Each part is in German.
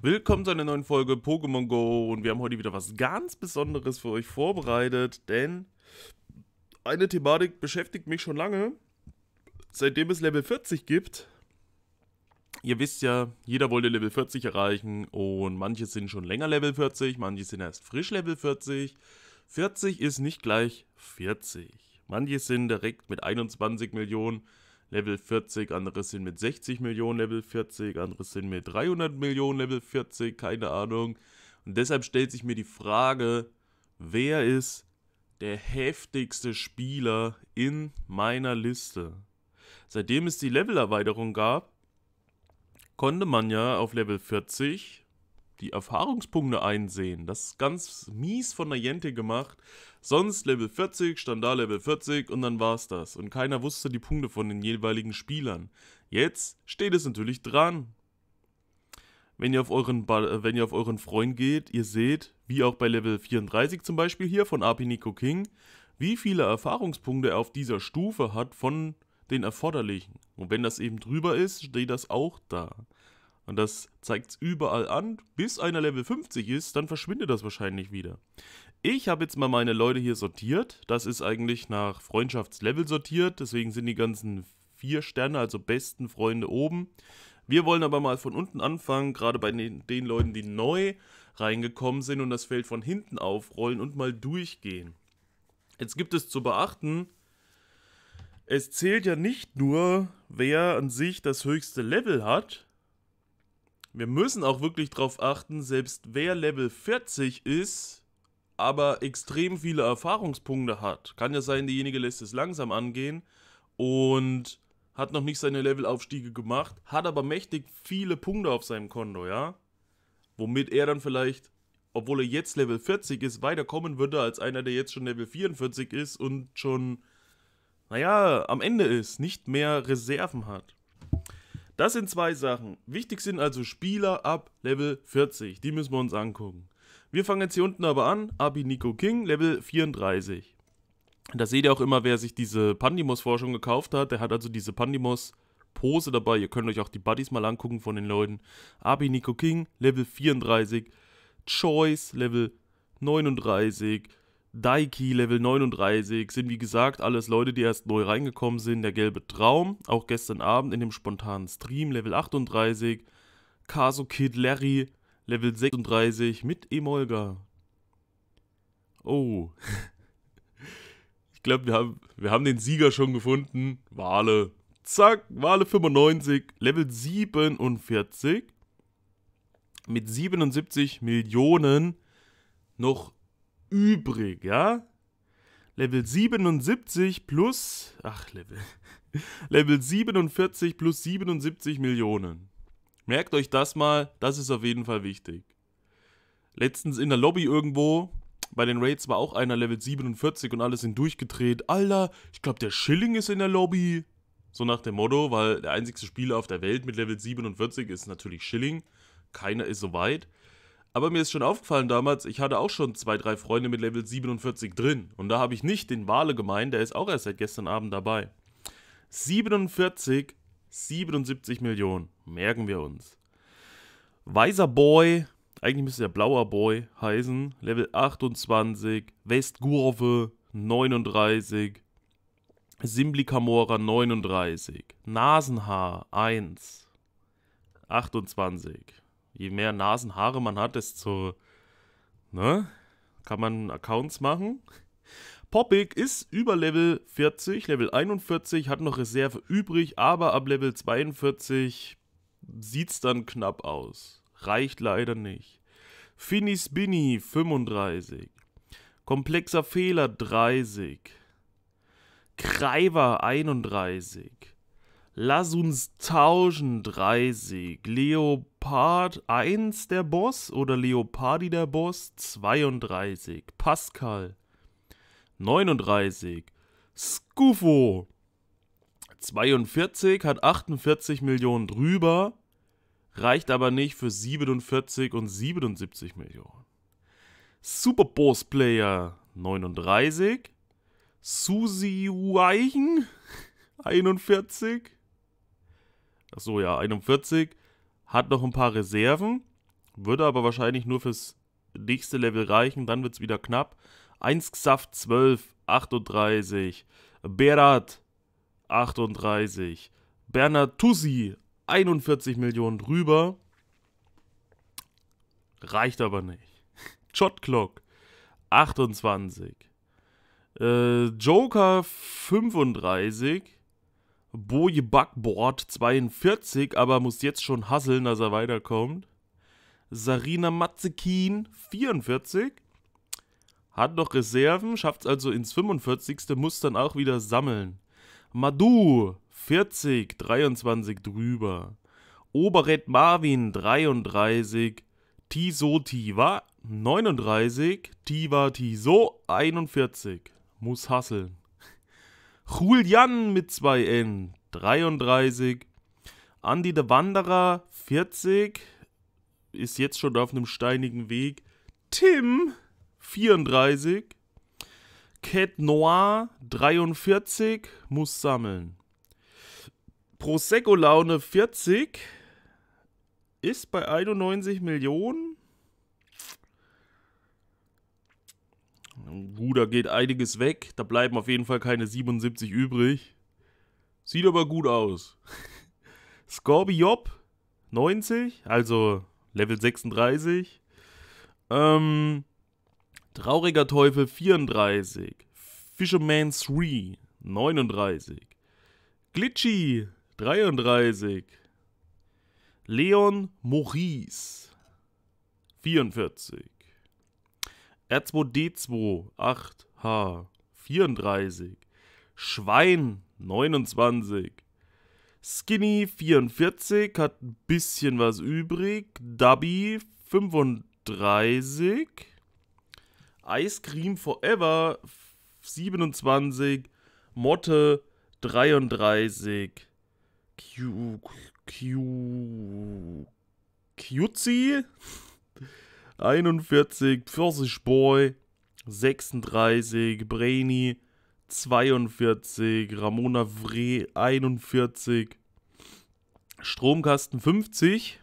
Willkommen zu einer neuen Folge Pokémon Go und wir haben heute wieder was ganz Besonderes für euch vorbereitet, denn eine Thematik beschäftigt mich schon lange, seitdem es Level 40 gibt. Ihr wisst ja, jeder wollte Level 40 erreichen und manche sind schon länger Level 40, manche sind erst frisch Level 40. 40 ist nicht gleich 40. Manche sind direkt mit 21 Millionen Level 40, andere sind mit 60 Millionen Level 40, andere sind mit 300 Millionen Level 40, keine Ahnung. Und deshalb stellt sich mir die Frage, wer ist der heftigste Spieler in meiner Liste? Seitdem es die Levelerweiterung gab, konnte man ja auf Level 40 die Erfahrungspunkte einsehen. Das ist ganz mies von der Jente gemacht. Sonst Level 40, stand da Level 40 und dann war's das. Und keiner wusste die Punkte von den jeweiligen Spielern. Jetzt steht es natürlich dran. Wenn ihr auf euren, ba äh, wenn ihr auf euren Freund geht, ihr seht, wie auch bei Level 34 zum Beispiel hier von AP Nico King, wie viele Erfahrungspunkte er auf dieser Stufe hat von den erforderlichen. Und wenn das eben drüber ist, steht das auch da. Und das zeigt es überall an. Bis einer Level 50 ist, dann verschwindet das wahrscheinlich wieder. Ich habe jetzt mal meine Leute hier sortiert. Das ist eigentlich nach Freundschaftslevel sortiert. Deswegen sind die ganzen vier Sterne, also besten Freunde oben. Wir wollen aber mal von unten anfangen, gerade bei den, den Leuten, die neu reingekommen sind und das Feld von hinten aufrollen und mal durchgehen. Jetzt gibt es zu beachten, es zählt ja nicht nur, wer an sich das höchste Level hat, wir müssen auch wirklich darauf achten, selbst wer Level 40 ist, aber extrem viele Erfahrungspunkte hat. Kann ja sein, derjenige lässt es langsam angehen und hat noch nicht seine Levelaufstiege gemacht, hat aber mächtig viele Punkte auf seinem Konto, ja? Womit er dann vielleicht, obwohl er jetzt Level 40 ist, weiterkommen würde als einer, der jetzt schon Level 44 ist und schon, naja, am Ende ist, nicht mehr Reserven hat. Das sind zwei Sachen. Wichtig sind also Spieler ab Level 40. Die müssen wir uns angucken. Wir fangen jetzt hier unten aber an. Abi Nico King, Level 34. Da seht ihr auch immer, wer sich diese pandimos forschung gekauft hat. Der hat also diese pandimos pose dabei. Ihr könnt euch auch die Buddies mal angucken von den Leuten. Abi Nico King, Level 34. Choice, Level 39. Daiki Level 39 sind wie gesagt alles Leute, die erst neu reingekommen sind. Der gelbe Traum, auch gestern Abend in dem spontanen Stream, Level 38. Kaso Kid Larry, Level 36 mit Emolga. Oh. Ich glaube, wir haben, wir haben den Sieger schon gefunden. Wale. Zack, Wale 95, Level 47. Mit 77 Millionen noch übrig, ja? Level 77 plus. Ach, Level. Level 47 plus 77 Millionen. Merkt euch das mal, das ist auf jeden Fall wichtig. Letztens in der Lobby irgendwo, bei den Raids war auch einer Level 47 und alle sind durchgedreht. Alter, ich glaube, der Schilling ist in der Lobby. So nach dem Motto, weil der einzigste Spieler auf der Welt mit Level 47 ist natürlich Schilling. Keiner ist so weit. Aber mir ist schon aufgefallen damals, ich hatte auch schon zwei, drei Freunde mit Level 47 drin. Und da habe ich nicht den Wale gemeint, der ist auch erst seit gestern Abend dabei. 47, 77 Millionen. Merken wir uns. Weiser Boy, eigentlich müsste der blauer Boy heißen. Level 28, Westgurve 39, Simblikamora 39, Nasenhaar 1, 28 je mehr Nasenhaare man hat, desto, ne, kann man Accounts machen. Poppig ist über Level 40, Level 41, hat noch Reserve übrig, aber ab Level 42 sieht's dann knapp aus. Reicht leider nicht. Finis Bini 35. Komplexer Fehler 30. Kreiber 31. Lass uns tauschen 30. Leo Leopard 1 der Boss oder Leopardi der Boss 32, Pascal 39, Scufo 42 hat 48 Millionen drüber, reicht aber nicht für 47 und 77 Millionen. Super Boss Player 39, Susi Weichen 41, Achso, ja, 41. Hat noch ein paar Reserven, würde aber wahrscheinlich nur fürs nächste Level reichen, dann wird es wieder knapp. 1 Xaft 12, 38. Berat 38. Bernatusi 41 Millionen drüber. Reicht aber nicht. Shotclock 28. Äh, Joker 35. Boje Backboard 42, aber muss jetzt schon hasseln, dass er weiterkommt. Sarina Matzekin 44. Hat noch Reserven, schafft es also ins 45. Muss dann auch wieder sammeln. Madu 40, 23 drüber. Oberett Marvin 33. Tiso Tiva 39. Tiva Tiso 41. Muss hasseln. Julian mit 2N 33. Andy der Wanderer 40. Ist jetzt schon auf einem steinigen Weg. Tim 34. Cat Noir 43 muss sammeln. Prosecco Laune 40 ist bei 91 Millionen Gut, da geht einiges weg. Da bleiben auf jeden Fall keine 77 übrig. Sieht aber gut aus. Scorbiop 90, also Level 36. Ähm, Trauriger Teufel 34. Fisherman 3 39. Glitchy 33. Leon Maurice 44. R2D2 8H 34, Schwein 29, Skinny 44 hat ein bisschen was übrig, Dubby 35, Ice Cream Forever 27, Motte 33, Q Q Cutesy 41 Pfirsichboy, 36 Brainy, 42 Ramona Vre, 41 Stromkasten 50,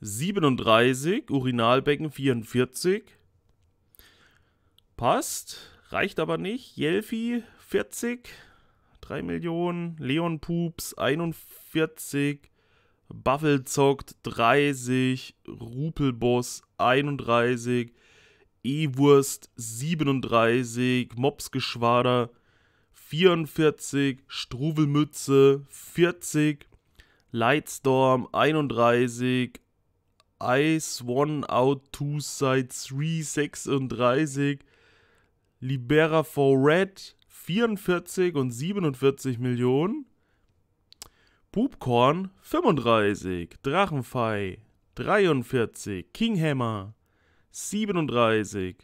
37 Urinalbecken 44. Passt, reicht aber nicht. Jelfi 40, 3 Millionen, Leon Pups 41, Buffel zockt 30, Rupelboss 31, E-Wurst 37, Mopsgeschwader 44, Struwelmütze 40, Lightstorm 31, Ice One Out Two Side 3 36, Libera for Red 44 und 47 Millionen. Bubkorn 35, Drachenfei 43, Kinghammer 37,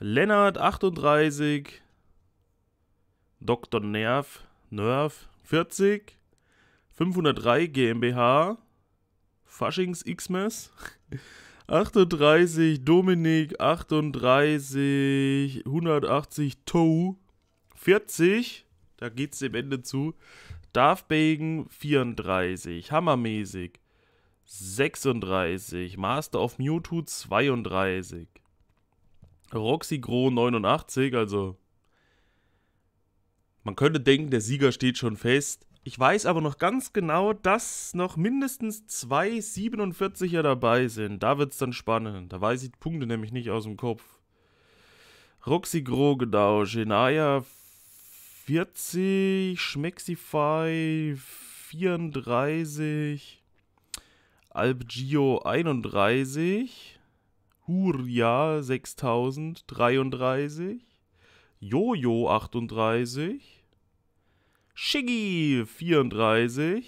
Lennart 38, Dr. Nerv, Nerv 40, 503 GmbH, Faschings Xmas 38, Dominik 38, 180 Toe 40, da geht's dem Ende zu. Darfbegen 34, hammermäßig 36, Master of Mewtwo 32, Roxy Gro 89, also man könnte denken, der Sieger steht schon fest. Ich weiß aber noch ganz genau, dass noch mindestens zwei 47er dabei sind. Da wird es dann spannend. Da weiß ich die Punkte nämlich nicht aus dem Kopf. Roxy Gro, genau. Genaya 40, Schmexify 34, Albgio 31, Huria 6000 33, Jojo 38, Shiggy 34.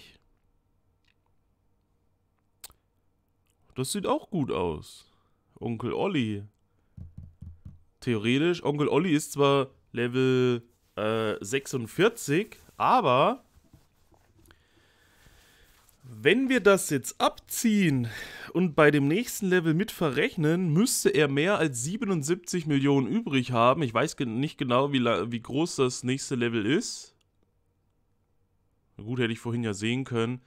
Das sieht auch gut aus. Onkel Olli. Theoretisch, Onkel Olli ist zwar Level 46, äh, aber wenn wir das jetzt abziehen und bei dem nächsten Level mit verrechnen, müsste er mehr als 77 Millionen übrig haben. Ich weiß nicht genau, wie, wie groß das nächste Level ist. Gut, hätte ich vorhin ja sehen können.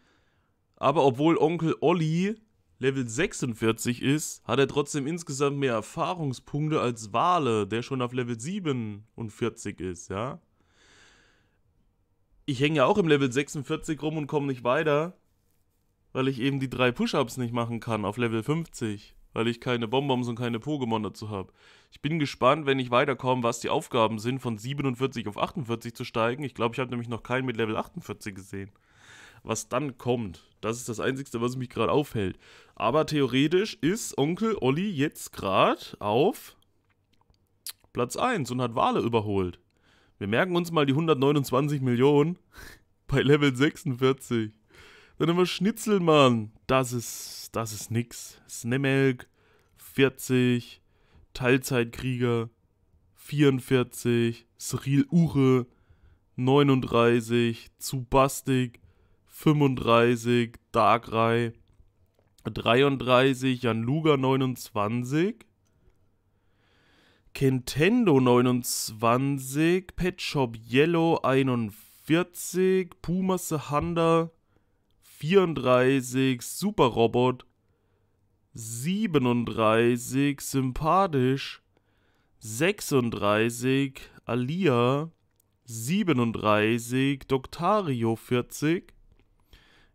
Aber obwohl Onkel Olli Level 46 ist, hat er trotzdem insgesamt mehr Erfahrungspunkte als Wale, der schon auf Level 47 ist, ja. Ich hänge ja auch im Level 46 rum und komme nicht weiter, weil ich eben die drei Push-Ups nicht machen kann auf Level 50, weil ich keine Bonbons und keine Pokémon dazu habe. Ich bin gespannt, wenn ich weiterkomme, was die Aufgaben sind, von 47 auf 48 zu steigen. Ich glaube, ich habe nämlich noch keinen mit Level 48 gesehen. Was dann kommt, das ist das Einzige, was mich gerade aufhält. Aber theoretisch ist Onkel Olli jetzt gerade auf Platz 1 und hat Wale überholt. Wir merken uns mal die 129 Millionen bei Level 46. Dann haben wir Schnitzel, Mann. Das ist, das ist nix. Snemelk 40, Teilzeitkrieger 44, Cyril Ure 39, Zubastik 35, Darkrai 33, Jan Luga 29, Kentendo 29, Pet Shop Yellow 41, Puma Sahanda 34, Super Robot 37, Sympathisch 36, Alia 37, Doctario 40,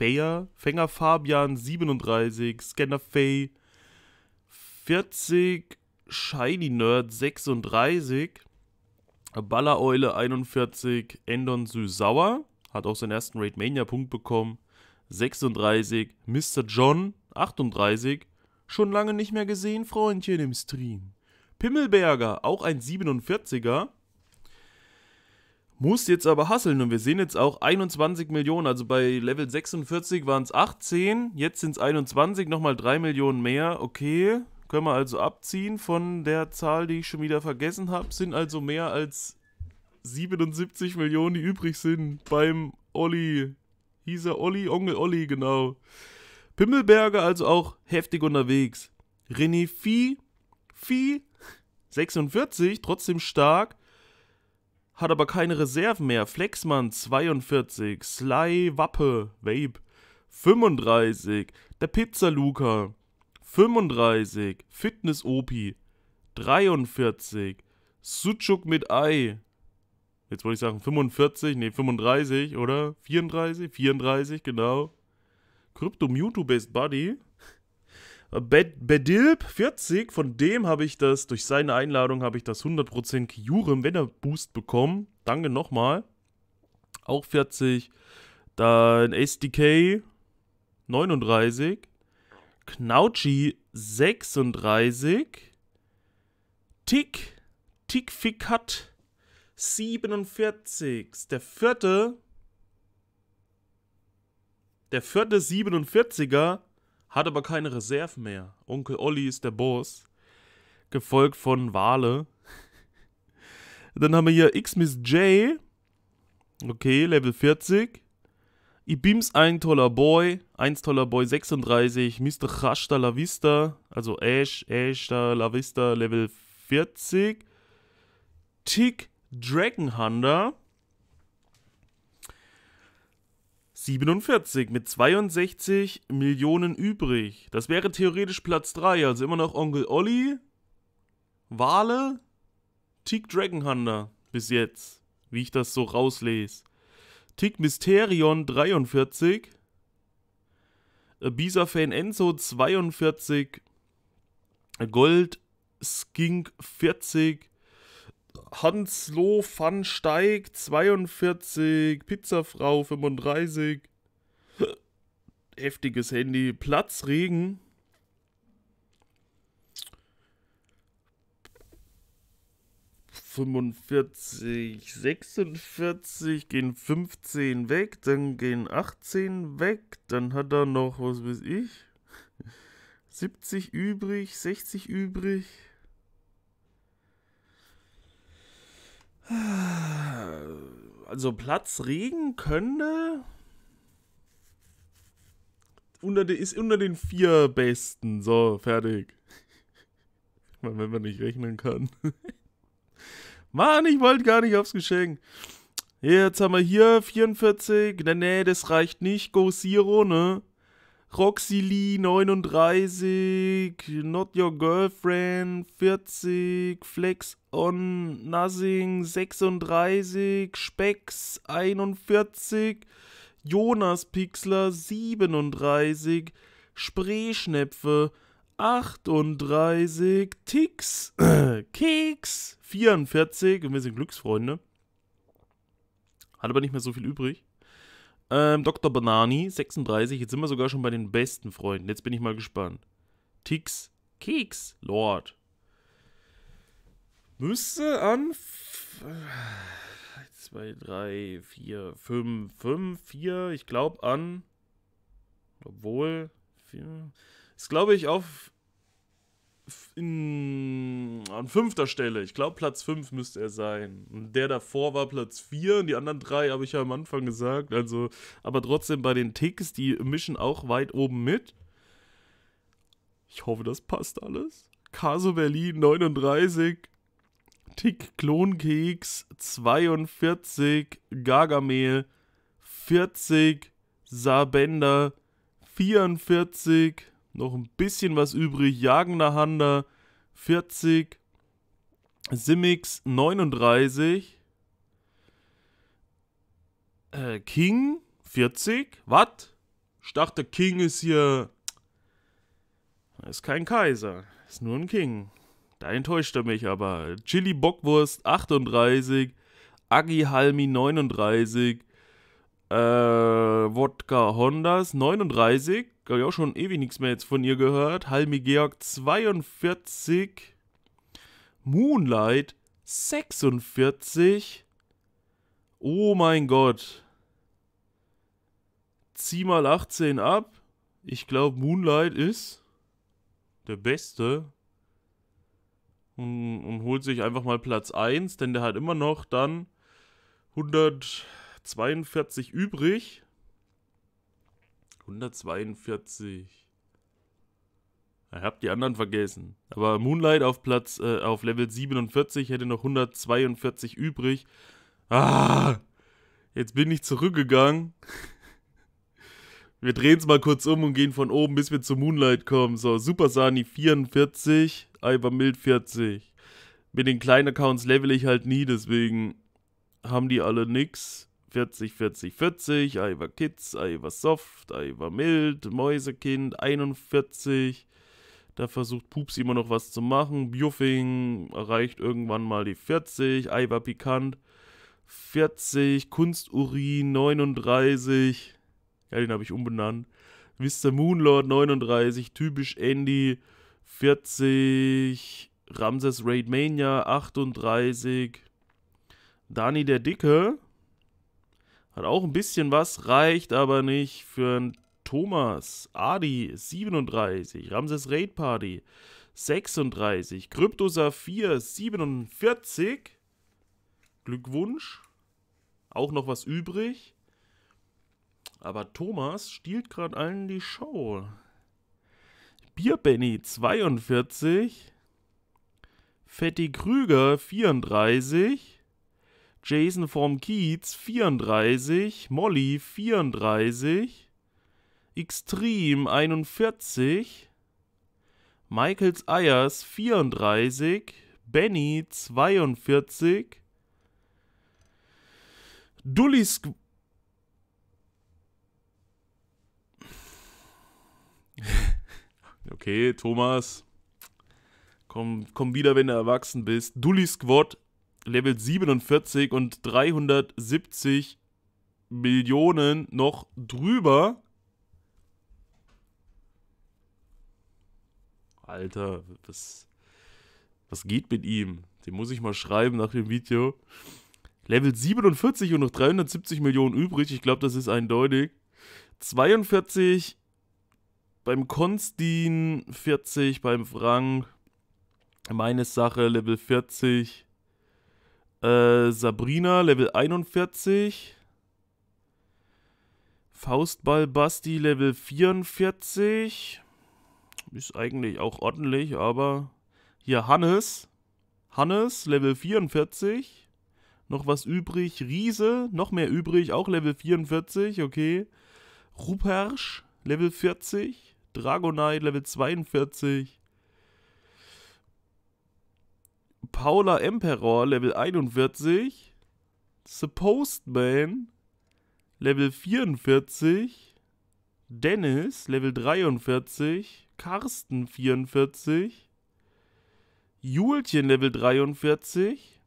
Fair, Fänger Fabian 37, Scanner Fay 40, Shiny Nerd 36, Ballereule 41, Endon Süßauer hat auch seinen ersten Raid Mania Punkt bekommen, 36, Mr. John 38, schon lange nicht mehr gesehen, Freundchen im Stream. Pimmelberger, auch ein 47er, muss jetzt aber hasseln und wir sehen jetzt auch 21 Millionen. Also bei Level 46 waren es 18, jetzt sind es 21, nochmal 3 Millionen mehr. Okay, können wir also abziehen von der Zahl, die ich schon wieder vergessen habe. Sind also mehr als 77 Millionen, die übrig sind beim Olli. Hieß er Olli? Onkel Olli, genau. Pimmelberger also auch heftig unterwegs. René Vieh, Vieh, 46, trotzdem stark hat aber keine Reserven mehr. Flexmann 42, Sly Wappe, Vape 35, der Pizza Luca 35, Fitness Opi 43, Suchuk mit Ei. Jetzt wollte ich sagen 45, nee 35, oder? 34, 34, genau. Crypto Mewtwo Best Buddy Bedilb 40, von dem habe ich das, durch seine Einladung habe ich das 100% Kyurem, wenn er Boost bekommen. Danke nochmal. Auch 40. Dann SDK 39. Knautschi 36. Tick. Tickfikat 47. Der vierte. Der vierte 47er hat aber keine Reserven mehr. Onkel Olli ist der Boss, gefolgt von Wale. Dann haben wir hier X-Miss J. Okay, Level 40. Ibims ein toller Boy, Eins toller Boy 36, Mr. Hashta La Vista, also Ash, Ash da La Vista Level 40. Tick Dragon Hunter, 47 mit 62 Millionen übrig. Das wäre theoretisch Platz 3, also immer noch Onkel Olli, Wale, Tick Dragon Hunter bis jetzt, wie ich das so rauslese. Tick Mysterion 43, Bisa Fan Enzo 42, Gold Skink 40, Hanslo van Steig 42, Pizzafrau 35. Heftiges Handy, Platzregen. Fünfundvierzig, sechsundvierzig, gehen 15 weg, dann gehen 18 weg, dann hat er noch, was weiß ich, 70 übrig, 60 übrig. Also Platzregen könnte unter de, ist unter den vier besten. So, fertig. wenn man nicht rechnen kann. Mann, ich wollte gar nicht aufs Geschenk. Jetzt haben wir hier 44. Nee, nee, das reicht nicht. Go Zero, ne? Roxy Lee 39, Not Your Girlfriend 40, Flex on Nothing 36, Spex 41, Jonas Pixler 37, Spreeschnepfe 38, Ticks, Keks 44 und wir sind Glücksfreunde. Hat aber nicht mehr so viel übrig. Ähm, Dr. Banani, 36. Jetzt sind wir sogar schon bei den besten Freunden. Jetzt bin ich mal gespannt. Tix, Keks, Lord. Müsste an 2, 3, 4, 5, 5, 4. Ich glaube an. Obwohl. 4, ist glaube ich auf in, an fünfter Stelle. Ich glaube, Platz 5 müsste er sein. der davor war Platz 4 und die anderen drei habe ich ja am Anfang gesagt. Also, aber trotzdem bei den Ticks, die mischen auch weit oben mit. Ich hoffe, das passt alles. Caso Berlin 39, Tick Klonkeks 42, Gargamel 40, Sabender 44, noch ein bisschen was übrig. Jagender Handa 40, Simmix 39, äh, King 40, was? Ich dachte, King ist hier. Ist kein Kaiser, ist nur ein King. Da enttäuscht er mich aber. Chili Bockwurst 38, Agi Halmi 39, äh, Wodka Hondas 39, glaube ich, auch schon ewig nichts mehr jetzt von ihr gehört. Halmi Georg 42, Moonlight 46. Oh mein Gott. Zieh mal 18 ab. Ich glaube, Moonlight ist der Beste. Und, und, holt sich einfach mal Platz 1, denn der hat immer noch dann 142 übrig. 142. Ich hab die anderen vergessen. Aber Moonlight auf Platz, äh, auf Level 47 hätte noch 142 übrig. Ah! Jetzt bin ich zurückgegangen. Wir drehen es mal kurz um und gehen von oben, bis wir zu Moonlight kommen. So, Super Sani 44, Mild 40. Mit den kleinen Accounts level ich halt nie, deswegen haben die alle nix. 40, 40, 40, I war Kids, I war Soft, I war Mild, Mäusekind, 41. Da versucht Pups immer noch was zu machen. Buffing erreicht irgendwann mal die 40, I war Pikant, 40, Kunsturin, 39. Ja, den habe ich umbenannt. Mr. Moonlord, 39, typisch Andy, 40, Ramses Raid Mania, 38. Dani der Dicke, hat auch ein bisschen was, reicht aber nicht für einen Thomas, Adi 37, Ramses Raid Party 36, Kryptosaphir 47. Glückwunsch. Auch noch was übrig. Aber Thomas stiehlt gerade allen die Show. Bierbenny 42. Fetti Krüger 34. Jason vom Kiez 34, Molly 34, Extreme 41, Michaels Ayers 34, Benny 42, Dullis Okay, Thomas, komm, komm wieder, wenn du erwachsen bist. Dully Squad Level 47 und 370 Millionen noch drüber. Alter, was, was geht mit ihm? Den muss ich mal schreiben nach dem Video. Level 47 und noch 370 Millionen übrig. Ich glaube, das ist eindeutig. 42 beim Konstin, 40 beim Frank. Meine Sache, Level 40. Äh, Sabrina, Level 41. Faustball Basti, Level 44. Ist eigentlich auch ordentlich, aber hier Hannes. Hannes, Level 44. Noch was übrig. Riese, noch mehr übrig, auch Level 44, okay. Rupersch, Level 40. Dragonite, Level 42. Paula Emperor, Level 41. The Postman, Level 44. Dennis, Level 43. Carsten, 44. Julchen, Level 43.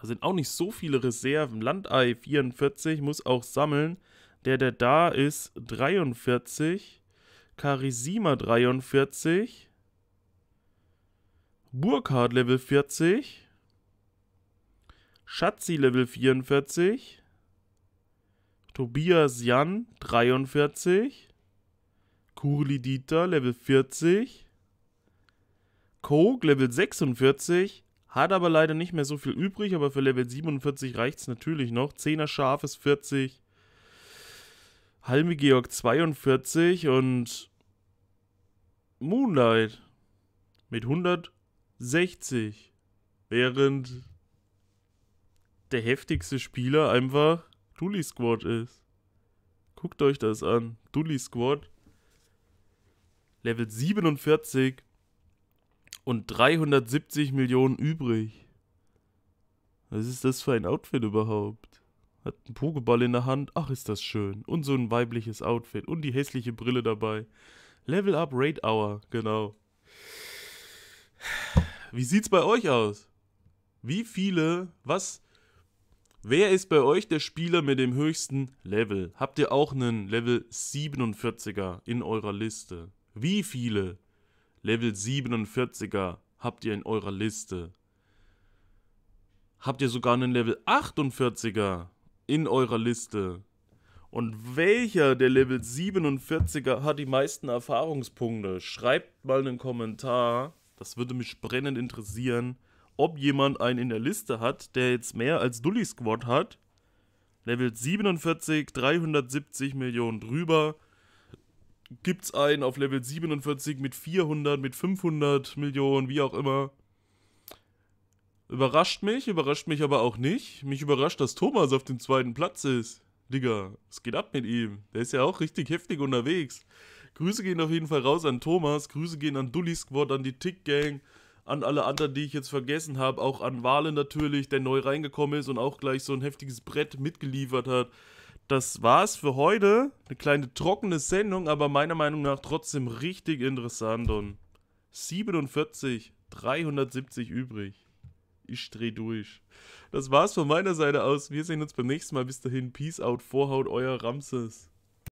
Da sind auch nicht so viele Reserven. Landei 44, muss auch sammeln. Der, der da ist, 43. Charisima 43. Burkhardt Level 40. Schatzi Level 44. Tobias Jan 43. Kurli Dieter Level 40. Coke Level 46. Hat aber leider nicht mehr so viel übrig, aber für Level 47 reicht es natürlich noch. 10er Schaf ist 40. Halmi Georg 42 und Moonlight mit 100 60. Während der heftigste Spieler einfach Dully Squad ist. Guckt euch das an. Dully Squad. Level 47 und 370 Millionen übrig. Was ist das für ein Outfit überhaupt? Hat einen Pokéball in der Hand. Ach, ist das schön. Und so ein weibliches Outfit. Und die hässliche Brille dabei. Level Up Raid Hour, genau. Wie sieht's bei euch aus? Wie viele, was, wer ist bei euch der Spieler mit dem höchsten Level? Habt ihr auch einen Level 47er in eurer Liste? Wie viele Level 47er habt ihr in eurer Liste? Habt ihr sogar einen Level 48er in eurer Liste? Und welcher der Level 47er hat die meisten Erfahrungspunkte? Schreibt mal einen Kommentar das würde mich brennend interessieren, ob jemand einen in der Liste hat, der jetzt mehr als Dully Squad hat. Level 47, 370 Millionen drüber. Gibt's einen auf Level 47 mit 400, mit 500 Millionen, wie auch immer. Überrascht mich, überrascht mich aber auch nicht. Mich überrascht, dass Thomas auf dem zweiten Platz ist. Digga, es geht ab mit ihm. Der ist ja auch richtig heftig unterwegs. Grüße gehen auf jeden Fall raus an Thomas, Grüße gehen an Dully Squad, an die Tick Gang, an alle anderen, die ich jetzt vergessen habe, auch an Wale natürlich, der neu reingekommen ist und auch gleich so ein heftiges Brett mitgeliefert hat. Das war's für heute. Eine kleine trockene Sendung, aber meiner Meinung nach trotzdem richtig interessant und 47, 370 übrig. Ich dreh durch. Das war's von meiner Seite aus. Wir sehen uns beim nächsten Mal. Bis dahin, Peace out, Vorhaut, euer Ramses.